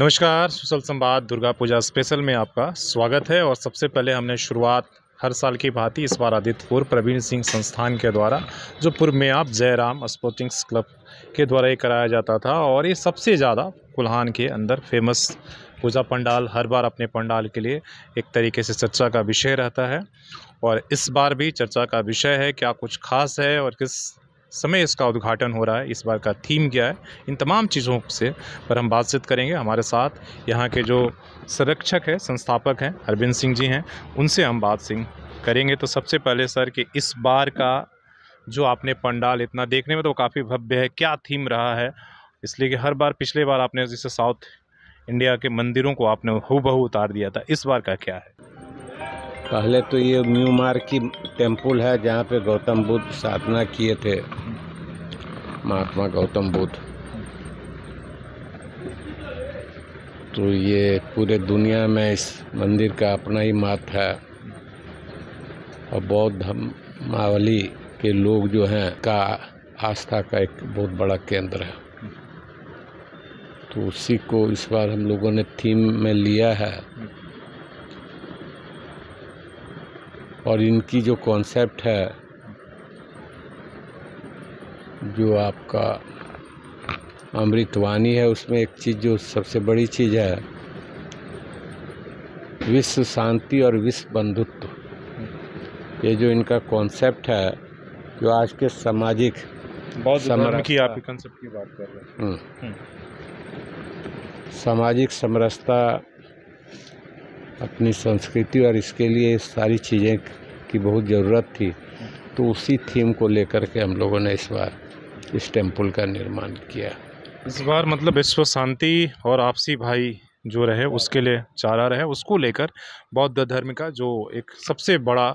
नमस्कार सुशल संवाद दुर्गा पूजा स्पेशल में आपका स्वागत है और सबसे पहले हमने शुरुआत हर साल की भांति इस बार आदित्यपुर प्रवीण सिंह संस्थान के द्वारा जो पूर्व में आप जयराम स्पोर्टिंग्स क्लब के द्वारा ये कराया जाता था और ये सबसे ज़्यादा कुल्हान के अंदर फेमस पूजा पंडाल हर बार अपने पंडाल के लिए एक तरीके से चर्चा का विषय रहता है और इस बार भी चर्चा का विषय है क्या कुछ खास है और किस समय इसका उद्घाटन हो रहा है इस बार का थीम क्या है इन तमाम चीज़ों से पर हम बातचीत करेंगे हमारे साथ यहाँ के जो संरक्षक हैं संस्थापक हैं अरविंद सिंह जी हैं उनसे हम बात सिंह करेंगे तो सबसे पहले सर कि इस बार का जो आपने पंडाल इतना देखने में तो काफ़ी भव्य है क्या थीम रहा है इसलिए कि हर बार पिछले बार आपने जैसे साउथ इंडिया के मंदिरों को आपने हु बहू उतार दिया था इस बार का क्या है पहले तो ये न्यू मार्की टेम्पल है जहाँ पे गौतम बुद्ध साधना किए थे महात्मा गौतम बुद्ध तो ये पूरे दुनिया में इस मंदिर का अपना ही मात है और बौद्ध धर्मावली के लोग जो हैं का आस्था का एक बहुत बड़ा केंद्र है तो उसी को इस बार हम लोगों ने थीम में लिया है और इनकी जो कॉन्सेप्ट है जो आपका अमृतवाणी है उसमें एक चीज़ जो सबसे बड़ी चीज़ है विश्व शांति और विश्व बंधुत्व ये जो इनका कॉन्सेप्ट है जो आज के सामाजिक बहुत की आप कॉन्सेप्ट की बात कर रहे हैं हम्म। हम्म। सामाजिक समरसता अपनी संस्कृति और इसके लिए सारी चीज़ें की बहुत ज़रूरत थी तो उसी थीम को लेकर के हम लोगों ने इस बार इस टेम्पल का निर्माण किया इस बार मतलब विश्व शांति और आपसी भाई जो रहे उसके लिए चारा रहे उसको लेकर बौद्ध धर्म का जो एक सबसे बड़ा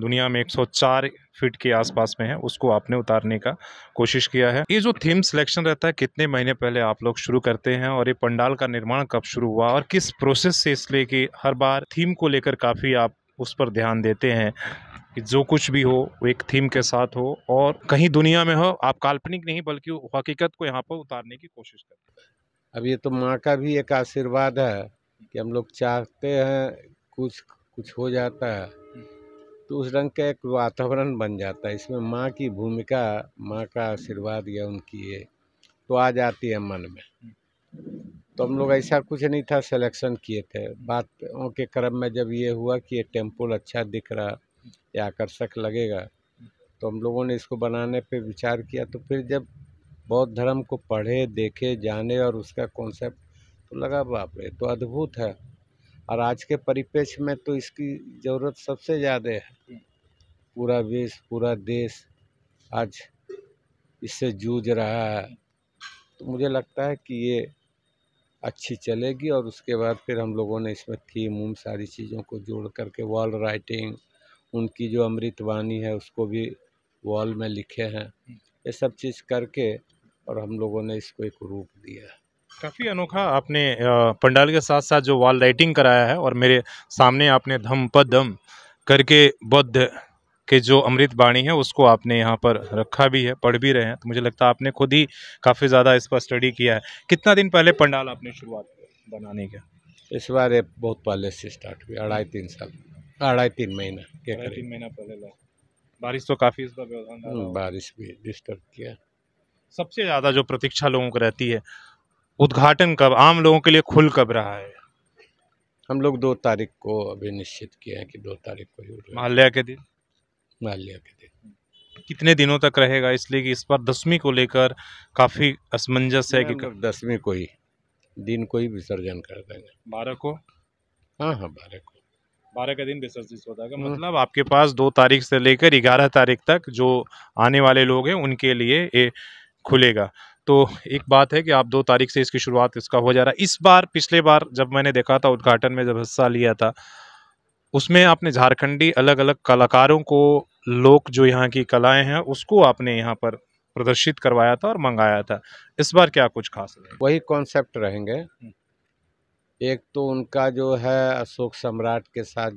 दुनिया में 104 फीट के आसपास में है उसको आपने उतारने का कोशिश किया है ये जो थीम सिलेक्शन रहता है कितने महीने पहले आप लोग शुरू करते हैं और ये पंडाल का निर्माण कब शुरू हुआ और किस प्रोसेस से इसलिए कि हर बार थीम को लेकर काफ़ी आप उस पर ध्यान देते हैं कि जो कुछ भी हो वो एक थीम के साथ हो और कहीं दुनिया में हो आप काल्पनिक नहीं बल्कि हकीकत को यहाँ पर उतारने की कोशिश करते अब ये तो माँ का भी एक आशीर्वाद है कि हम लोग चाहते हैं कुछ कुछ हो जाता है तो उस रंग का एक वातावरण बन जाता है इसमें माँ की भूमिका माँ का आशीर्वाद या उनकी ये तो आ जाती है मन में तो हम लोग ऐसा कुछ नहीं था सिलेक्शन किए थे बातों के क्रम में जब ये हुआ कि ये टेम्पल अच्छा दिख रहा या आकर्षक लगेगा तो हम लोगों ने इसको बनाने पे विचार किया तो फिर जब बौद्ध धर्म को पढ़े देखे जाने और उसका कॉन्सेप्ट तो लगा बाप रे तो अद्भुत है और आज के परिप्रेक्ष्य में तो इसकी ज़रूरत सबसे ज़्यादा है पूरा विश्व पूरा देश आज इससे जूझ रहा है तो मुझे लगता है कि ये अच्छी चलेगी और उसके बाद फिर हम लोगों ने इसमें थीम उम सारी चीज़ों को जोड़ करके वॉल राइटिंग उनकी जो अमृत वाणी है उसको भी वॉल में लिखे हैं ये सब चीज़ करके और हम लोगों ने इसको एक रूप दिया है काफ़ी अनोखा आपने पंडाल के साथ साथ जो वॉल राइटिंग कराया है और मेरे सामने आपने धम पदम करके बौद्ध के जो अमृत बाणी है उसको आपने यहाँ पर रखा भी है पढ़ भी रहे हैं तो मुझे लगता है आपने खुद ही काफ़ी ज़्यादा इस पर स्टडी किया है कितना दिन पहले पंडाल आपने शुरुआत बनाने का इस बार बहुत पहले से स्टार्ट हुई अढ़ाई तीन साल अढ़ाई तीन महीना के तीन महीना पहले लगा बारिश तो काफ़ी इस बार हम्म, बारिश भी डिस्टर्ब किया सबसे ज़्यादा जो प्रतीक्षा लोगों को रहती है उद्घाटन कब आम लोगों के लिए खुल कब रहा है हम लोग दो तारीख को अभी निश्चित किया है कि दो तारीख को ही माल्या के दिन माल्या के दिन कितने दिनों तक रहेगा इसलिए कि इस बार दसवीं को लेकर काफ़ी असमंजस है कि दसवीं को ही दिन को ही विसर्जन कर देंगे बारह को हाँ हाँ बारह को बारह का दिन विसर्जित होता है मतलब आपके पास दो तारीख से लेकर ग्यारह तारीख तक जो आने वाले लोग हैं उनके लिए ये खुलेगा तो एक बात है कि आप दो तारीख से इसकी शुरुआत इसका हो जा रहा है इस बार पिछले बार जब मैंने देखा था उद्घाटन में जब हिस्सा लिया था उसमें आपने झारखंडी अलग अलग कलाकारों को लोक जो यहाँ की कलाएं हैं उसको आपने यहाँ पर प्रदर्शित करवाया था और मंगाया था इस बार क्या कुछ खास है वही कॉन्सेप्ट रहेंगे हम्म। एक तो उनका जो है अशोक सम्राट के साथ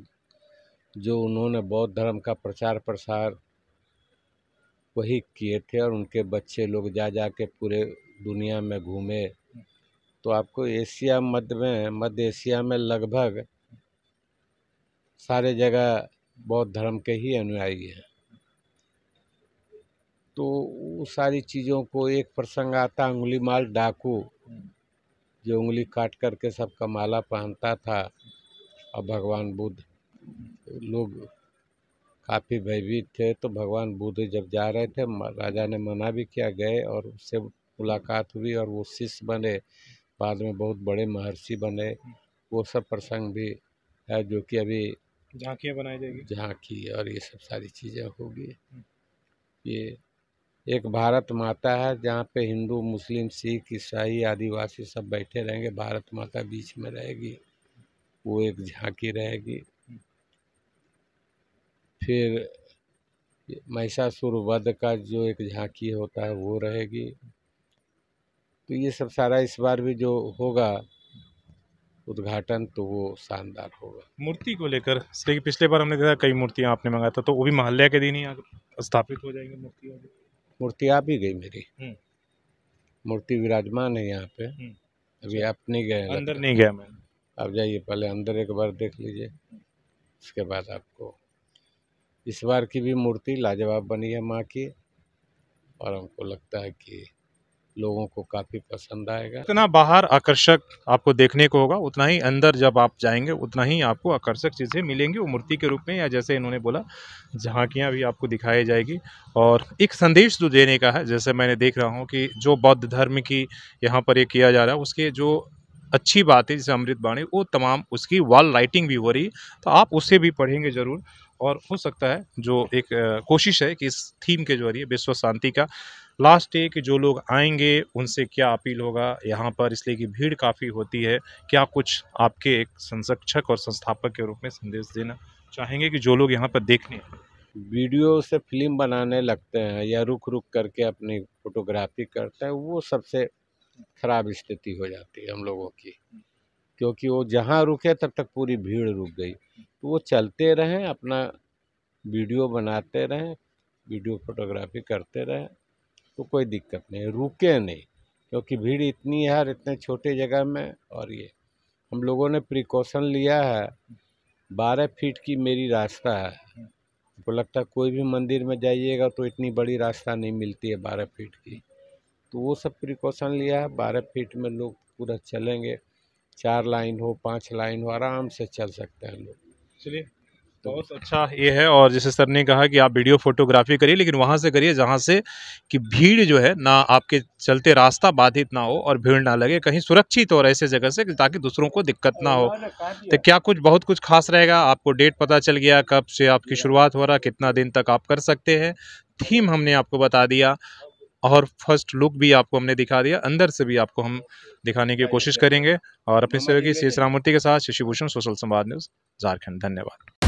जो उन्होंने बौद्ध धर्म का प्रचार प्रसार वही किए थे और उनके बच्चे लोग जा जा के पूरे दुनिया में घूमे तो आपको एशिया मध्य में मध्य एशिया में लगभग सारे जगह बौद्ध धर्म के ही अनुयायी हैं तो वो सारी चीज़ों को एक प्रसंग आता अंगुली माल डाकू जो उंगली काट करके सबका माला पहनता था और भगवान बुद्ध लोग काफ़ी भयभीत थे तो भगवान बुद्ध जब जा रहे थे राजा ने मना भी किया गए और उससे मुलाकात हुई और वो शिष्य बने बाद में बहुत बड़े महर्षि बने वो सब प्रसंग भी है जो कि अभी झांकियाँ बनाई जाएगी झांकी और ये सब सारी चीज़ें होगी ये एक भारत माता है जहाँ पे हिंदू मुस्लिम सिख ईसाई आदिवासी सब बैठे रहेंगे भारत माता बीच में रहेगी वो एक झांकी रहेगी फिर महिषासुर वध का जो एक झांकी होता है वो रहेगी तो ये सब सारा इस बार भी जो होगा उद्घाटन तो वो शानदार होगा मूर्ति को लेकर पिछले बार हमने देखा कई मूर्तियां आपने मंगाया था तो वो भी मोहल्ले के दिन ही स्थापित हो जाएंगे मूर्ति मूर्ति आ भी गई मेरी हम्म। मूर्ति विराजमान है यहाँ पे हम्म। अभी आप नहीं गए अंदर नहीं गया मैं आप जाइए पहले अंदर एक बार देख लीजिए उसके बाद आपको इस बार की भी मूर्ति लाजवाब बनी है माँ की और हमको लगता है कि लोगों को काफ़ी पसंद आएगा जितना बाहर आकर्षक आपको देखने को होगा उतना ही अंदर जब आप जाएंगे उतना ही आपको आकर्षक चीज़ें मिलेंगी वो मूर्ति के रूप में या जैसे इन्होंने बोला झांकियाँ भी आपको दिखाई जाएगी और एक संदेश जो देने का है जैसे मैंने देख रहा हूँ कि जो बौद्ध धर्म की यहाँ पर ये किया जा रहा है उसके जो अच्छी बात है जैसे अमृत बाणी वो तमाम उसकी वॉल राइटिंग भी हो रही है तो आप उसे भी पढ़ेंगे ज़रूर और हो सकता है जो एक कोशिश है कि इस थीम के जरिए विश्व शांति का लास्ट डे कि जो लोग आएंगे उनसे क्या अपील होगा यहाँ पर इसलिए कि भीड़ काफ़ी होती है क्या कुछ आपके एक संरक्षक और संस्थापक के रूप में संदेश देना चाहेंगे कि जो लोग यहाँ पर देखने वीडियो से फिल्म बनाने लगते हैं या रुक रुक करके अपनी फोटोग्राफी करते हैं वो सबसे खराब स्थिति हो जाती है हम लोगों की क्योंकि वो जहाँ रुके तब तक पूरी भीड़ रुक गई तो वो चलते रहें अपना वीडियो बनाते रहें वीडियो फोटोग्राफी करते रहें तो कोई दिक्कत नहीं रुके नहीं क्योंकि भीड़ इतनी है और इतने छोटे जगह में और ये हम लोगों ने प्रिकॉशन लिया है बारह फीट की मेरी रास्ता है हमको तो लगता है कोई भी मंदिर में जाइएगा तो इतनी बड़ी रास्ता नहीं मिलती है बारह फीट की तो वो सब प्रिकॉशन लिया है बारह फीट में लोग पूरा चलेंगे चार लाइन हो पांच लाइन हो आराम से चल सकते हैं लोग चलिए तो बहुत अच्छा ये है और जैसे सर ने कहा कि आप वीडियो फोटोग्राफी करिए लेकिन वहाँ से करिए जहाँ से कि भीड़ जो है ना आपके चलते रास्ता बाधित ना हो और भीड़ ना लगे कहीं सुरक्षित हो ऐसे जगह से ताकि दूसरों को दिक्कत ना हो तो क्या कुछ बहुत कुछ खास रहेगा आपको डेट पता चल गया कब से आपकी शुरुआत हो रहा कितना दिन तक आप कर सकते हैं थीम हमने आपको बता दिया और फर्स्ट लुक भी आपको हमने दिखा दिया अंदर से भी आपको हम दिखाने की कोशिश करेंगे और अपने सहयोगी शेष रामूर्ति के साथ शशिभूषण सोशल संवाद न्यूज़ झारखंड धन्यवाद